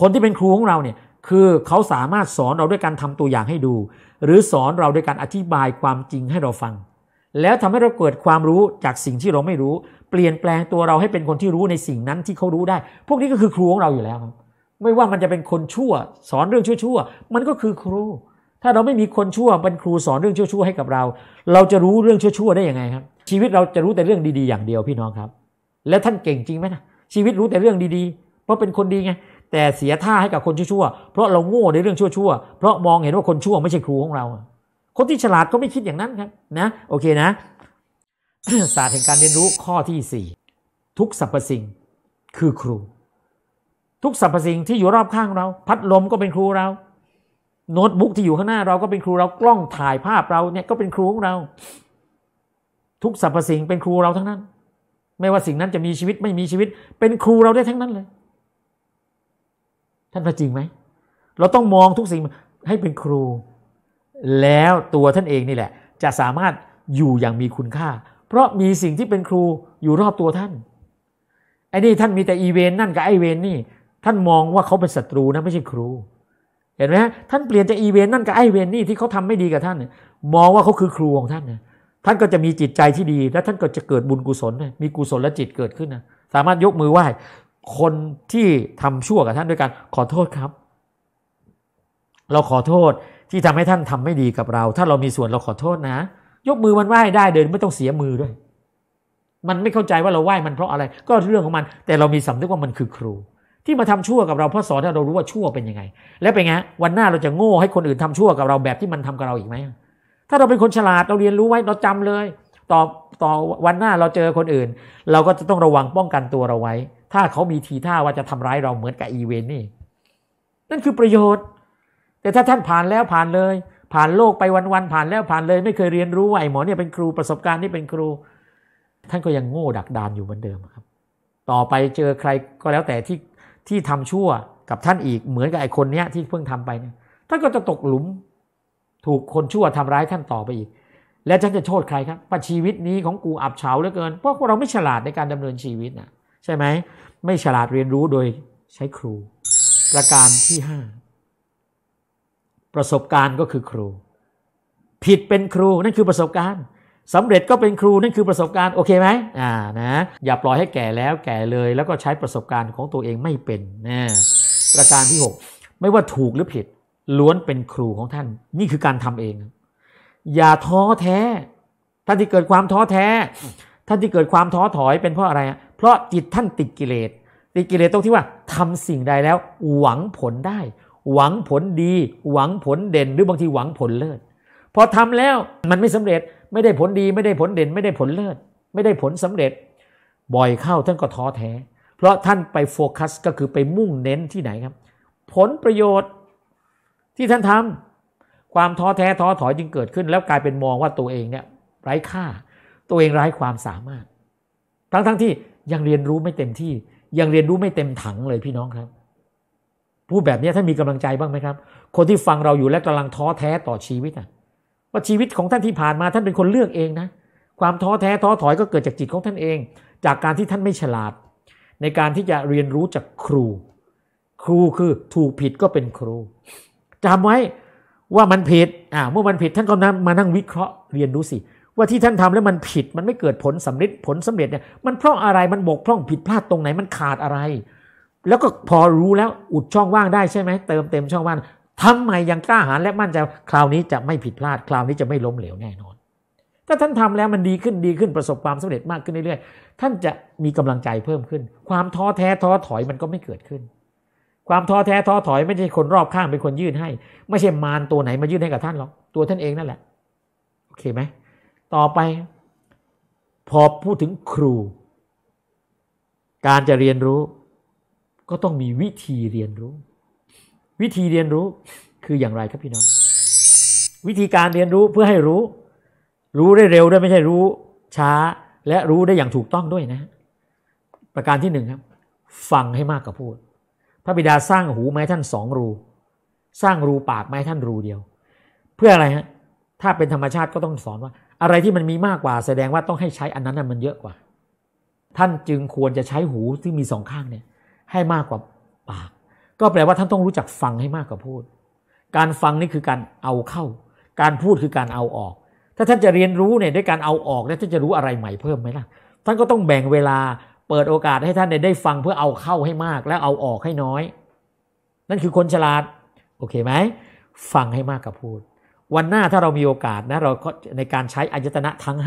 คนที่เป็นครูของเราเนี่ย คือเขาสามารถสอนเราด้วยการทำตัวอย่างให้ดู หรือสอนเราด้วยการอธิบายความจริงให้เราฟัง แล้วทำให้เราเกิดความรู้จากสิ่งที่เราไม่รู้ เปลี่ยนแปลงตัวเราให้เป็นคนที่รู้ในสิ่งนั้นที่เขารู้ได้ พวกนี้ก็คือครูของเราอยู่แล้วครับ ไม่ว่ามันจะเป็นคนชั่ว สอนเรื่องชั่วๆ มันก็คือครู ถ้าเราไม่มีคนชั่วเป็นครูสอนเรื่องชั่วๆ ให้กับเรา เราจะรู้เรื่องชั่วๆ ได้ยังไงครับ ชีวิตเราจะรู้แต่เรื่องดีๆอย่างเดียวพี่น้องครับ แล้วท่านเก่งจริงไหมนะชีวิตรู้แต่เรื่องดี ๆ เพราะเป็นคนดีไงแต่เสียท่าให้กับคนชั่วๆเพราะเราโง่ในเรื่องชั่ว ๆ เพราะมองเห็นว่าคนชั่ว ไม่ใช่ครูของเรา คนที่ฉลาดก็ไม่คิดอย่างนั้นครับ นะ โอเคนะ ศาสตร์แห่งการเรียนรู้ข้อที่ 4 ทุกสรรพสิ่ง คือครู ทุกสรรพสิ่งที่อยู่รอบข้างเรา พัดลมก็เป็นครูเรา โน้ตบุ๊กที่อยู่ข้างหน้าเราก็เป็นครูเรา กล้องถ่ายภาพเราเนี่ยก็เป็นครูของเรา ทุกสรรพสิ่งเป็นครูเราทั้งนั้น ไม่ว่าสิ่งนั้นจะมีชีวิตไม่มีชีวิต เป็นครูเราได้ทั้งนั้นเลยท่านพระจริงไหม เราต้องมองทุกสิ่งให้เป็นครู แล้วตัวท่านเองนี่แหละจะสามารถอยู่อย่างมีคุณค่า เพราะมีสิ่งที่เป็นครูอยู่รอบตัวท่านไอ้นี่ท่านมีแต่อีเวนนั่นกับไอเวนนี่ท่านมองว่าเขาเป็นศัตรูนะไม่ใช่ครู เห็นไหมท่านเปลี่ยนจากอีเวนนั่นกับไอเวนนี่ที่เขาทำไม่ดีกับท่าน มองว่าเขาคือครูของท่านนะท่านก็จะมีจิตใจที่ดีและท่านก็จะเกิดบุญกุศล มีกุศลและจิตเกิดขึ้นนะสามารถยกมือไหว้คนที่ทำชั่วกับท่านด้วยกัน ขอโทษครับ เราขอโทษที่ทำให้ท่านทำไม่ดีกับเรา ถ้าเรามีส่วนเราขอโทษนะยกมือมันไหว้ได้เดินไม่ต้องเสียมือด้วย มันไม่เข้าใจว่าเราไหว้มันเพราะอะไร ก็เรื่องของมัน แต่เรามีสำนึกว่ามันคือครู ที่มาทำชั่วกับเราเพราะสอนให้เรารู้ว่าชั่วเป็นยังไง แล้วเป็นไงวันหน้าเราจะโง่ให้คนอื่นทำชั่วกับเราแบบที่มันทำกับเราอีกไหมถ้าเราเป็นคนฉลาดเราเรียนรู้ไว้เราจำเลย ต่อต่อวันหน้าเราเจอคนอื่น เราก็จะต้องระวังป้องกันตัวเราไว้ถ้าเขามีทีท่าว่าจะทำร้ายเราเหมือนกับอีเวนนี่นั่นคือประโยชน์ แต่ถ้าท่านผ่านแล้วผ่านเลย ผ่านโลกไปวันๆผ่านแล้วผ่านเลย ไม่เคยเรียนรู้ไอ้หมอเนี่ยเป็นครูประสบการณ์นี่เป็นครู ท่านก็ยังโง่ดักดานอยู่เหมือนเดิมครับต่อไปเจอใครก็แล้วแต่ที่ที่ทำชั่วกับท่านอีกเหมือนกับไอ้คนเนี้ยที่เพิ่งทำไปเนี่ยท่านก็จะตกหลุมถูกคนชั่วทำร้ายท่านต่อไปอีก และท่านจะโทษใครครับว่าชีวิตนี้ของกูอับเฉาเหลือเกินเพราะเราไม่ฉลาดในการดำเนินชีวิตนะ่ะใช่ไหมไม่ฉลาดเรียนรู้โดยใช้ครู ประการที่ห้าประสบการณ์ก็คือครู ผิดเป็นครู นั่นคือประสบการณ์สำเร็จก็เป็นครู นั่นคือประสบการณ์ โอเคไหมอ่านะอย่าปล่อยให้แก่แล้ว แก่เลย แล้วก็ใช้ประสบการณ์ของตัวเองไม่เป็นนะประการที่ 6 ไม่ว่าถูกหรือผิด ล้วนเป็นครูของท่าน นี่คือการทำเอง อย่าท้อแท้ท่านที่เกิดความท้อแท้ท่านที่เกิดความท้อถอย เป็นเพราะอะไรเพราะจิตท่านติดกิเลส ติดกิเลสตรงที่ว่าทำสิ่งใดแล้ว หวังผลได้ หวังผลดี หวังผลเด่น หรือบางทีหวังผลเลิศ พอทำแล้วมันไม่สำเร็จ ไม่ได้ผลดี ไม่ได้ผลเด่น ไม่ได้ผลเลิศ ไม่ได้ผลสำเร็จ บ่อยเข้าท่านก็ท้อแท้ เพราะท่านไปโฟกัส ก็คือไปมุ่งเน้นที่ไหนครับ ผลประโยชน์ที่ท่านทำความท้อแท้ท้อถอยจึงเกิดขึ้น แล้วกลายเป็นมองว่าตัวเองเนี่ยไร้ค่า ตัวเองไร้ความสามารถ ทั้งทั้งที่ยังเรียนรู้ไม่เต็มที่ยังเรียนรู้ไม่เต็มถังเลยพี่น้องครับพูดแบบนี้ท่านมีกำลังใจบ้างไหมครับ คนที่ฟังเราอยู่และกำลังท้อแท้ต่อชีวิตอ่ะ ว่าชีวิตของท่านที่ผ่านมาท่านเป็นคนเลือกเองนะ ความท้อแท้ ท้อถอยก็เกิดจากจิตของท่านเอง จากการที่ท่านไม่ฉลาด ในการที่จะเรียนรู้จากครู ครูคือถูกผิดก็เป็นครูจำไว้ว่ามันผิดอ่าเมื่อมันผิดท่านก็นมานั่งวิเคราะห์เรียนรู้สิว่าที่ท่านทำแล้วมันผิดมันไม่เกิดผลสำเร็จผลสำเร็จเนี่ยมันเพราะอะไรมันบกพร่องผิดพลาดตรงไหนมันขาดอะไร แล้วก็พอรู้แล้ว อุดช่องว่างได้ใช่ไหมเติมเต็มช่องว่างทำไมยังกล้าหาญและมั่นใจคราวนี้จะไม่ผิดพลาดคราวนี้จะไม่ล้มเหลวแน่นอน ถ้าท่านทำแล้วมันดีขึ้นดีขึ้นประสบความสำเร็จมากขึ้นเรื่อยๆท่านจะมีกำลังใจเพิ่มขึ้น ความท้อแท้ท้อถอยมันก็ไม่เกิดขึ้น ความท้อแท้ท้อถอยไม่ใช่คนรอบข้างเป็นคนยื่นให้ ไม่ใช่มารตัวไหนมายื่นให้กับท่านหรอกตัวท่านเองนั่นแหละโอเคไหมต่อไป พอพูดถึงครู การจะเรียนรู้ก็ต้องมีวิธีเรียนรู้ วิธีเรียนรู้คืออย่างไรครับพี่น้องวิธีการเรียนรู้เพื่อให้รู้ รู้ได้เร็วด้วยไม่ใช่รู้ ช้าและรู้ได้อย่างถูกต้องด้วยนะ ประการที่หนึ่งครับ ฟังให้มากกว่าพูด พระบิดาสร้างหูไม้ท่านสองรู สร้างรูปากไม้ท่านรูเดียว เพื่ออะไรฮะถ้าเป็นธรรมชาติก็ต้องสอนว่าอะไรที่มันมีมากกว่าแสดงว่าต้องให้ใช้อันนั้นมันเยอะกว่า ท่านจึงควรจะใช้หูที่มีสองข้างเนี่ย ให้มากกว่าปากก็แปลว่าท่านต้องรู้จักฟังให้มากกว่าพูด การฟังนี่คือการเอาเข้า การพูดคือการเอาออก ถ้าท่านจะเรียนรู้เนี่ยด้วยการเอาออกแล้วท่านจะรู้อะไรใหม่เพิ่มไหมล่ะท่านก็ต้องแบ่งเวลาเปิดโอกาสให้ท่านได้ฟังเพื่อเอาเข้าให้มากแล้วเอาออกให้น้อย นั่นคือคนฉลาด โอเคไหมฟังให้มากกว่าพูดวันหน้าถ้าเรามีโอกาสนะเราในการใช้อายตนะทั้ง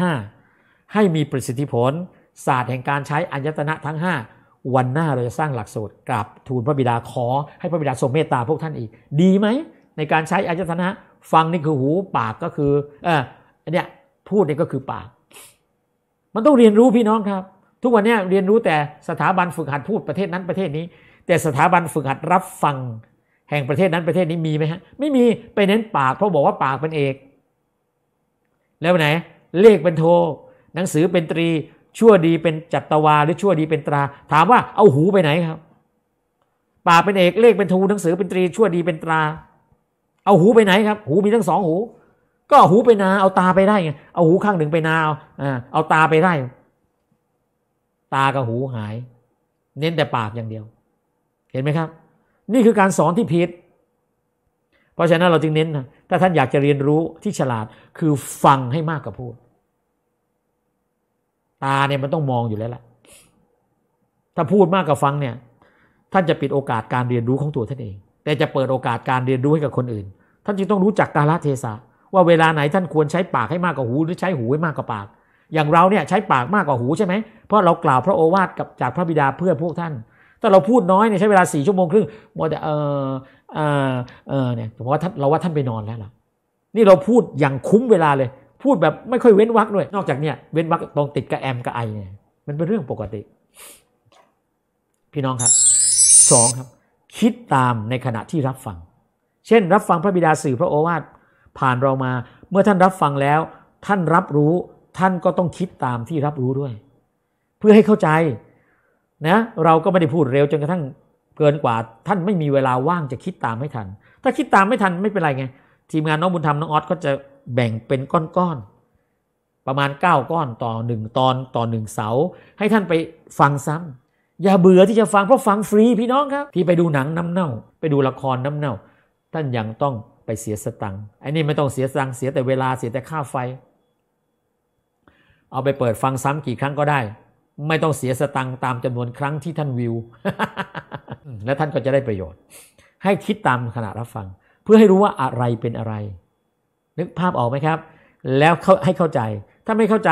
5 ให้มีประสิทธิผล ศาสตร์แห่งการใช้อายตนะทั้ง5วันหน้าเราจะสร้างหลักสูตรกราบทูลพระบิดาขอให้พระบิดาทรงเมตตาพวกท่านอีก ดีไหมในการใช้อายตนะฟังนี่คือหูปากก็คือเออเนี่ยพูดนี่ก็คือปาก มันต้องเรียนรู้พี่น้องครับ ทุกวันนี้เรียนรู้แต่สถาบันฝึกหัดพูดประเทศนั้นประเทศนี้ แต่สถาบันฝึกหัดรับฟังแห่งประเทศนั้นประเทศนี้มีไหมฮะ ไม่มีไปเน้น ปากเพราะบอกว่าปากเป็นเอก แล้วไหน เลขเป็นโทหนังสือเป็นตรี ชั่วดีเป็นจัตวาหรือชั่วดีเป็นตรา ถามว่า เอาหูไปไหนครับ ปากเป็นเอกเลขเป็นทูหนังสือเป็นตรี ชั่วดีเป็นตรา เอาหูไปไหนครับ หูมีทั้งสองหู ก็หูไปนา เอาตาไปได้ไงเอาหูข้างหนึ่งไปนาเอาเอาตาไปได้ ตากับหูหาย เน้นแต่ปากอย่างเดียว เห็นไหมครับนี่คือการสอนที่ผิด เพราะฉะนั้นเราจึงเน้นนะถ้าท่านอยากจะเรียนรู้ที่ฉลาด คือฟังให้มากกว่าพูด ตาเนี่ยมันต้องมองอยู่แล้วล่ะถ้าพูดมากกว่าฟังเนี่ย ท่านจะปิดโอกาสการเรียนรู้ของตัวท่านเอง แต่จะเปิดโอกาสการเรียนรู้ให้กับคนอื่น ท่านจึงต้องรู้จักกาลเทศะว่าเวลาไหนท่านควรใช้ปากให้มากกว่าหู หรือใช้หูให้มากกว่าปาก อย่างเราเนี่ยใช้ปากมากกว่าหูใช่ไหม เพราะเรากล่าวพระโอวาทกับจากพระบิดาเพื่อพวกท่านถ้าเราพูดน้อยเนี่ยใช้เวลาสี่ชั่วโมงครึ่งมัวแต่เออเออเออเนี่ยผมว่าท่านเราว่าท่านไปนอนแล้วล่ะ นี่เราพูดอย่างคุ้มเวลาเลย พูดแบบไม่ค่อยเว้นวักด้วย นอกจากเนี่ยเว้นวักตรงติดกับแอมกับไอ เนี่ย มันเป็นเรื่องปกติ พี่น้องครับสองครับ คิดตามในขณะที่รับฟัง เช่นรับฟังพระบิดาสื่อพระโอวาทผ่านเรามาเมื่อท่านรับฟังแล้ว ท่านรับรู้ ท่านก็ต้องคิดตามที่รับรู้ด้วย เพื่อให้เข้าใจนะเราก็ไม่ได้พูดเร็วจนกระทั่งเกินกว่า ท่านไม่มีเวลาว่างจะคิดตามไม่ทัน ถ้าคิดตามไม่ทันไม่เป็นไรไงทีมงานน้องบุญธรรมน้องออสก็จะแบ่งเป็นก้อนๆประมาณ9ก้อนต่อ1ตอนต่อ1เสา ให้ท่านไปฟังซ้ำ อย่าเบื่อที่จะฟังเพราะฟังฟรีพี่น้องครับที่ไปดูหนังน้ำเน่า ไปดูละครน้ำเน่าท่านยังต้องไปเสียสตังค์ไอ้นี่ไม่ต้องเสียสตังค์เสียแต่เวลาเสียแต่ค่าไฟ เอาไปเปิดฟังซ้ำกี่ครั้งก็ได้ไม่ต้องเสียสตังตามจำนวนครั้งที่ท่านวิว และท่านก็จะได้ประโยชน์ ให้คิดตามขณะรับฟัง เพื่อให้รู้ว่าอะไรเป็นอะไร นึกภาพออกไหมครับ แล้วให้เข้าใจ ถ้าไม่เข้าใจ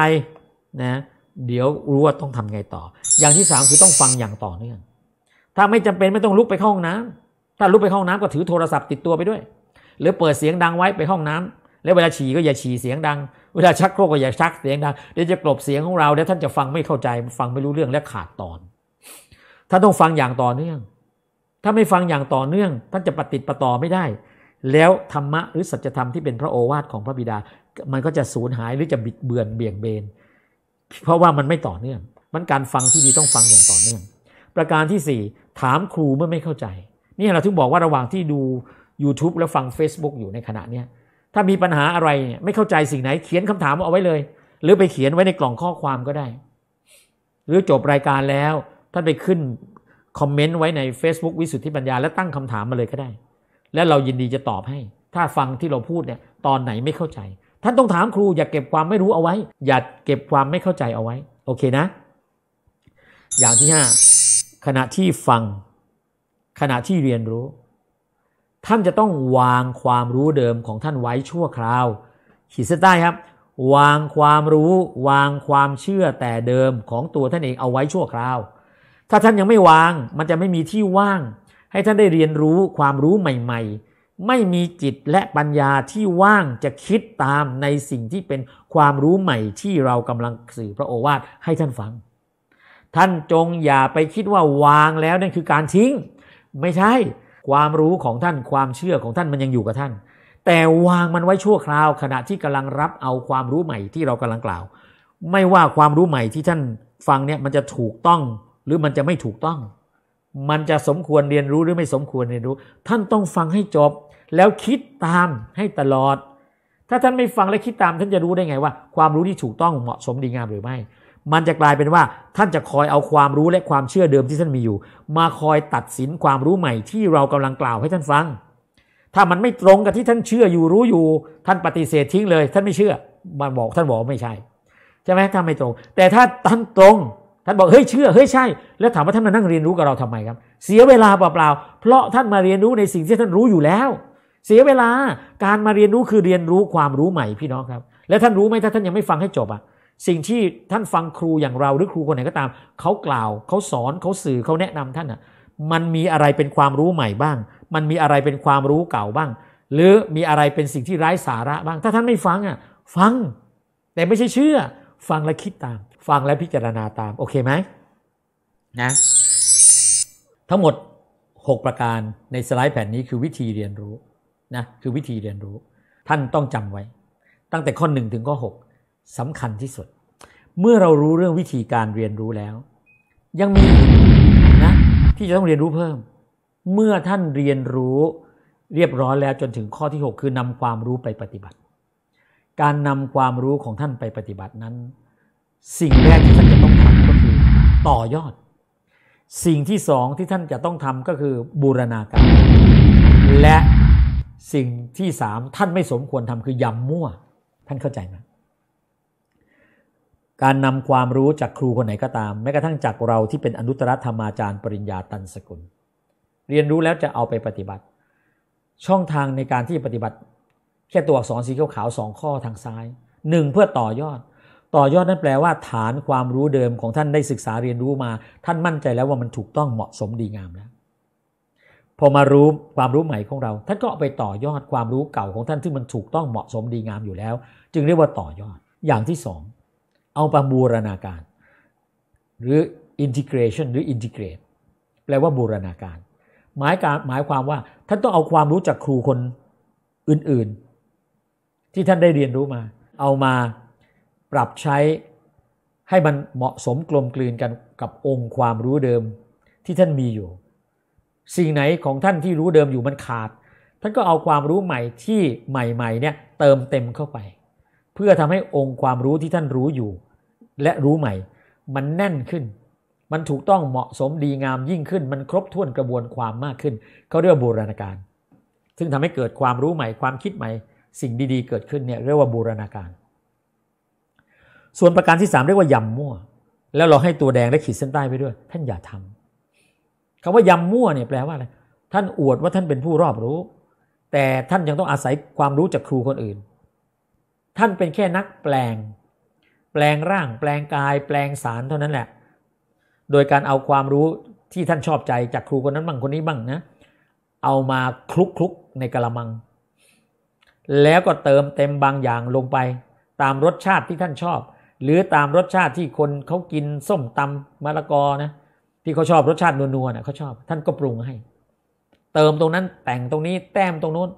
นะเดี๋ยวรู้ว่าต้องทำไงต่อ อย่างที่สามคือต้องฟังอย่างต่อเนื่องถ้าไม่จำเป็นไม่ต้องลุกไปเข้าห้องน้ำถ้าลุกไปเข้าห้องน้ำก็ถือโทรศัพท์ติดตัวไปด้วย หรือเปิดเสียงดังไว้ไปห้องน้ำแล้วเวลาฉี่ก็อย่าฉี่เสียงดังเวลาชักโครกก็อย่าชักเสียงดังเดี๋ยวจะกลบเสียงของเราเดี๋ยวท่านจะฟังไม่เข้าใจ ฟังไม่รู้เรื่องและขาดตอนท่านต้องฟังอย่างต่อเนื่อง ถ้าไม่ฟังอย่างต่อเนื่อง ท่านจะปฏิติประต่อไม่ได้ แล้วธรรมะหรือสัจธรรมที่เป็นพระโอวาทของพระบิดา มันก็จะสูญหายหรือจะบิดเบือนเบี่ยงเบน เพราะว่ามันไม่ต่อเนื่อง มันการฟังที่ดีต้องฟังอย่างต่อเนื่อง ประการที่4ถามครูเมื่อไม่เข้าใจนี่เราถึงบอกว่าระหว่างที่ดู YouTube แล้วฟัง Facebook อยู่ในขณะนี้ถ้ามีปัญหาอะไรเนี่ยไม่เข้าใจสิ่งไหนเขียนคำถามเอาไว้เลย หรือไปเขียนไว้ในกล่องข้อความก็ได้ หรือจบรายการแล้วท่านไปขึ้นคอมเมนต์ไว้ใน Facebook วิสุทธิปัญญาและตั้งคำถามมาเลยก็ได้ และเรายินดีจะตอบให้ ถ้าฟังที่เราพูดเนี่ย ตอนไหนไม่เข้าใจ ท่านต้องถามครู อย่าเก็บความไม่รู้เอาไว้ อย่าเก็บความไม่เข้าใจเอาไว้ โอเคนะ อย่างที่ 5 ขณะที่ฟังขณะที่เรียนรู้ท่านจะต้องวางความรู้เดิมของท่านไว้ชั่วคราวขีดเส้นใต้ครับ วางความรู้วางความเชื่อแต่เดิมของตัวท่านเองเอาไว้ชั่วคราวถ้าท่านยังไม่วางมันจะไม่มีที่ว่าง ให้ท่านได้เรียนรู้ความรู้ใหม่ๆ ไม่มีจิตและปัญญาที่ว่างจะคิดตามในสิ่งที่เป็นความรู้ใหม่ที่เรากำลังสื่อพระโอวาทให้ท่านฟัง ท่านจงอย่าไปคิดว่าวางแล้วนั่นคือการทิ้ง ไม่ใช่ความรู้ของท่านความเชื่อของท่านมันยังอยู่กับท่าน แต่วางมันไว้ชั่วคราว ขณะที่กำลังรับเอาความรู้ใหม่ที่เรากำลังกล่าว ไม่ว่าความรู้ใหม่ที่ท่านฟังเนี่ย มันจะถูกต้องหรือมันจะไม่ถูกต้อง มันจะสมควรเรียนรู้หรือไม่สมควรเรียนรู้ ท่านต้องฟังให้จบแล้วคิดตามให้ตลอด ถ้าท่านไม่ฟังและคิดตามท่านจะรู้ได้ไงว่า ความรู้ที่ถูกต้องเหมาะสมดีงามหรือไม่มันจะกลายเป็นว่าท่านจะคอยเอาความรู้และความเชื่อเดิมที่ท่านมีอยู่ มาคอยตัดสินความรู้ใหม่ ที่เรากำลังกล่าวให้ท่านฟัง ถ้ามันไม่ตรงกับที่ท่านเชื่ออยู่รู้อยู่ ท่านปฏิเสธทิ้งเลย ท่านไม่เชื่อมันบอก ท่านบอกไม่ใช่ใช่ไหมถ้าไม่ตรง แต่ถ้าท่านตรง ท่านบอกเฮ้ยเชื่อเฮ้ยใช่ แล้วถามว่าท่านมานั่งเรียนรู้กับเราทำไมครับ เสียเวลาเปล่าๆเพราะท่านมาเรียนรู้ในสิ่งที่ท่านรู้อยู่แล้ว เสียเวลาการมาเรียนรู้คือเรียนรู้ความรู้ใหม่พี่น้องครับและท่านรู้ไหมถ้าท่านยังไม่ฟังให้จบอะสิ่งที่ท่านฟังครูอย่างเราหรือครูคนไหนก็ตาม เขากล่าวเขาสอนเขาสื่อเขาแนะนำท่านอ่ะ มันมีอะไรเป็นความรู้ใหม่บ้าง มันมีอะไรเป็นความรู้เก่าบ้าง หรือมีอะไรเป็นสิ่งที่ไร้สาระบ้าง ถ้าท่านไม่ฟังอ่ะ ฟัง แต่ไม่ใช่เชื่อ ฟังและคิดตาม ฟังและพิจารณาตาม โอเคไหมนะ ทั้งหมด 6 ประการในสไลด์แผ่นนี้คือวิธีเรียนรู้ นะ คือวิธีเรียนรู้ ท่านต้องจำไว้ ตั้งแต่ข้อ1ถึงข้อ6สำคัญที่สุด เมื่อเรารู้เรื่องวิธีการเรียนรู้แล้ว ยังมีนะที่จะต้องเรียนรู้เพิ่ม เมื่อท่านเรียนรู้เรียบร้อยแล้วจนถึงข้อที่ 6 คือนำความรู้ไปปฏิบัติ การนำความรู้ของท่านไปปฏิบัตินั้น สิ่งแรกที่ท่านจะต้องทำก็คือต่อยอด สิ่งที่สองที่ท่านจะต้องทำก็คือบูรณาการ และสิ่งที่สามท่านไม่สมควรทำคือยำมั่วท่านเข้าใจไหมการนำความรู้จากครูคนไหนก็ตามแม้กระทั่งจากเราที่เป็นอนุตตรธรรมาจารย์ปริญญาตันสกุล เรียนรู้แล้วจะเอาไปปฏิบัติ ช่องทางในการที่ปฏิบัติ แค่ตัวอักษรสีขาวสองข้อทางซ้ายหนึ่งเพื่อต่อยอด ต่อยอดนั่นแปลว่า ฐานความรู้เดิมของท่านได้ศึกษาเรียนรู้มาท่านมั่นใจแล้วว่ามันถูกต้องเหมาะสมดีงามแล้ว พอมารู้ความรู้ใหม่ของเราท่านก็ไปต่อยอดความรู้เก่าของท่านที่มันถูกต้องเหมาะสมดีงามอยู่แล้ว จึงเรียกว่าต่อยอด อย่างที่สองเอาไปบูรณาการหรือ integration หรือ integrate แปลว่าบูรณาการ หมายการหมายความว่าท่านต้องเอาความรู้จากครูคนอื่น ๆ ที่ท่านได้เรียนรู้มา เอามาปรับใช้ให้มันเหมาะสมกลมกลืนกันกับองค์ความรู้เดิมที่ท่านมีอยู่สิ่งไหนของท่านที่รู้เดิมอยู่มันขาด ท่านก็เอาความรู้ใหม่ที่ใหม่ๆเนี่ยเติมเต็มเข้าไปพื่อทำให้องค์ความรู้ที่ท่านรู้อยู่ และรู้ใหม่ มันแน่นขึ้น มันถูกต้องเหมาะสมดีงามยิ่งขึ้น มันครบถ้วนกระบวนความมากขึ้น เขาเรียกว่าบูรณาการ ซึ่งทำให้เกิดความรู้ใหม่ ความคิดใหม่ สิ่งดีๆเกิดขึ้นเนี่ยเรียกว่าบูรณาการ ส่วนประการที่ 3 เรียกว่ายำมั่ว แล้วเราให้ตัวแดงและขีดเส้นใต้ไปด้วย ท่านอย่าทำ คำว่ายำมั่วเนี่ยแปลว่าอะไรท่านอวดว่าท่านเป็นผู้รอบรู้ แต่ท่านยังต้องอาศัยความรู้จากครูคนอื่นท่านเป็นแค่นักแปลง แปลงร่าง แปลงกาย แปลงสารเท่านั้นแหละ โดยการเอาความรู้ที่ท่านชอบใจจากครูคนนั้นบ้าง คนนี้บ้างนะ เอามาคลุกคลุกในกระมัง แล้วก็เติมเต็มบางอย่างลงไป ตามรสชาติที่ท่านชอบ หรือตามรสชาติที่คนเขากินส้มตำมะละกอนะที่เขาชอบรสชาตินัวๆนะเขาชอบท่านก็ปรุงให้ เติมตรงนั้นแต่งตรงนี้ แต้มตรงนู้น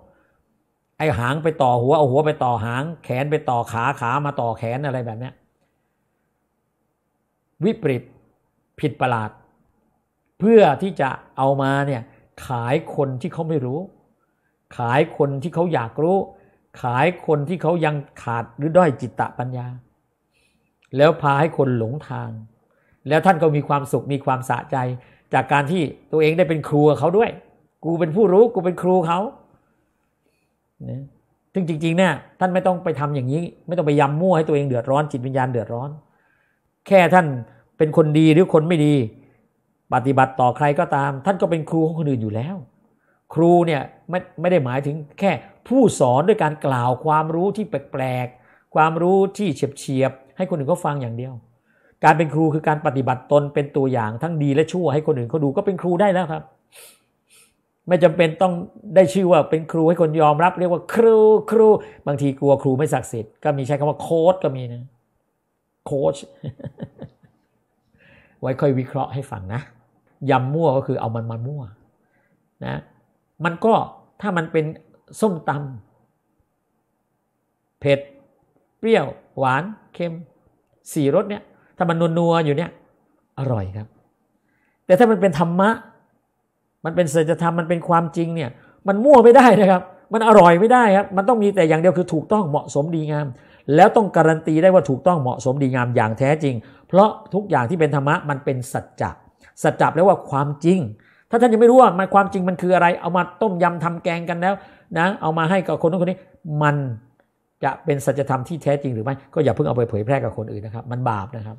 ไอ้หางไปต่อหัวเอาหัวไปต่อหาง แขนไปต่อขาขามาต่อแขนอะไรแบบเนี้ยวิปริตผิดประหลาด เพื่อที่จะเอามาเนี่ยขายคนที่เขาไม่รู้ ขายคนที่เขาอยากรู้ ขายคนที่เขายังขาดหรือด้อยจิตตะปัญญา แล้วพาให้คนหลงทาง แล้วท่านก็มีความสุขมีความสะใจ จากการที่ตัวเองได้เป็นครูเขาด้วย กูเป็นผู้รู้ กูเป็นครูเขานะซึ่งจริงๆเนี่ยท่านไม่ต้องไปทำอย่างนี้ไม่ต้องไปยำมั่วให้ตัวเองเดือดร้อนจิตวิญญาณเดือดร้อน แค่ท่านเป็นคนดีหรือคนไม่ดี ปฏิบัติต่อใครก็ตาม ท่านก็เป็นครูของคนอื่นอยู่แล้ว ครูเนี่ยไม่ไม่ได้หมายถึงแค่ผู้สอนด้วยการกล่าวความรู้ที่แปลกๆความรู้ที่เฉียบเฉียบให้คนอื่นเขาฟังอย่างเดียว การเป็นครูคือการปฏิบัติตนเป็นตัวอย่างทั้งดีและชั่วให้คนอื่นเขาดูก็เป็นครูได้แล้วครับไม่จำเป็นต้องได้ชื่อว่าเป็นครูให้คนยอมรับเรียกว่า ครูครู บางทีกลัวครูไม่ศักดิ์สิทธิ์ก็มีใช้คำว่าโค้ชก็มีนะโค้ชไว้ค่อยวิเคราะห์ให้ฟังนะยำมั่วก็คือเอามันมามั่วนะมันก็ถ้ามันเป็นส้มตำเผ็ดเปรี้ยว หวาน เค็มสี่รสเนี่ยถ้ามันนัวๆอยู่เนี่ยอร่อยครับ แต่ถ้ามันเป็นธรรมะมันเป็นศีลธรรมมันเป็นความจริงเนี่ยมันมั่วไม่ได้นะครับมันอร่อยไม่ได้ครับมันต้องมีแต่อย่างเดียวคือถูกต้องเหมาะสมดีงาม แล้วต้องการันตีได้ว่าถูกต้องเหมาะสมดีงามอย่างแท้จริง เพราะทุกอย่างที่เป็นธรรมะมันเป็นสัจจะสัจจะแล้ว่าความจริง ถ้าท่านยังไม่รู้ว่ามันความจริงมันคืออะไรเอามาต้มยำทำแกงกันแล้วนะเอามาให้กับคนนู้นคนนี้ มันจะเป็นสัจธรรมที่แท้จริงหรือไม่ก็อย่าเพิ่งเอาไปเผยแพร่กับคนอื่นนะครับมันบาปนะครับ